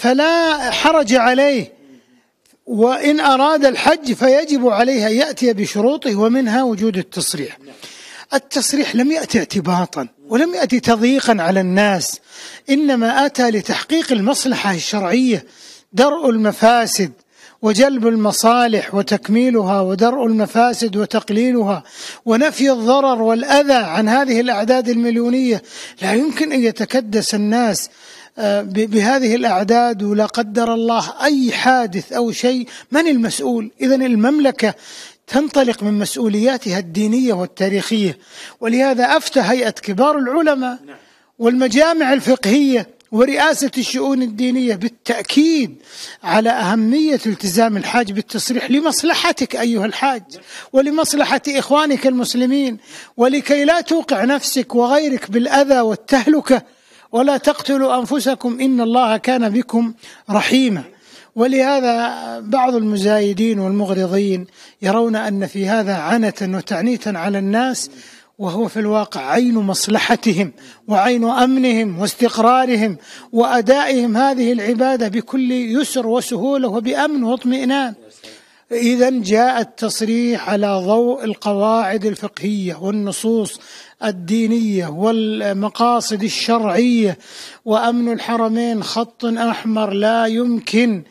فلا حرج عليه وإن أراد الحج فيجب عليه أن يأتي بشروطه ومنها وجود التصريح التصريح لم يأتي اعتباطا ولم يأتي تضييقا على الناس إنما أتى لتحقيق المصلحة الشرعية درء المفاسد وجلب المصالح وتكميلها ودرء المفاسد وتقليلها ونفي الضرر والاذى عن هذه الاعداد المليونيه لا يمكن ان يتكدس الناس آه، بهذه الاعداد ولا قدر الله اي حادث او شيء من المسؤول اذا المملكه تنطلق من مسؤولياتها الدينيه والتاريخيه ولهذا افتى هيئه كبار العلماء نعم. والمجامع الفقهيه ورئاسة الشؤون الدينية بالتأكيد على أهمية التزام الحاج بالتصريح لمصلحتك أيها الحاج ولمصلحة إخوانك المسلمين ولكي لا توقع نفسك وغيرك بالأذى والتهلكة ولا تقتلوا أنفسكم إن الله كان بكم رحيما ولهذا بعض المزايدين والمغرضين يرون أن في هذا عنة وتعنيتا على الناس وهو في الواقع عين مصلحتهم وعين امنهم واستقرارهم وادائهم هذه العباده بكل يسر وسهوله وبامن واطمئنان اذا جاء التصريح على ضوء القواعد الفقهيه والنصوص الدينيه والمقاصد الشرعيه وامن الحرمين خط احمر لا يمكن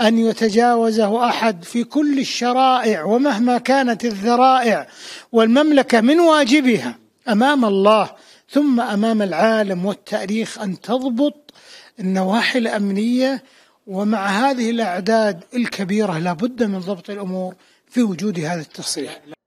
أن يتجاوزه أحد في كل الشرائع ومهما كانت الذرائع والمملكة من واجبها أمام الله ثم أمام العالم والتاريخ أن تضبط النواحي الأمنية ومع هذه الأعداد الكبيرة لابد من ضبط الأمور في وجود هذا التصريح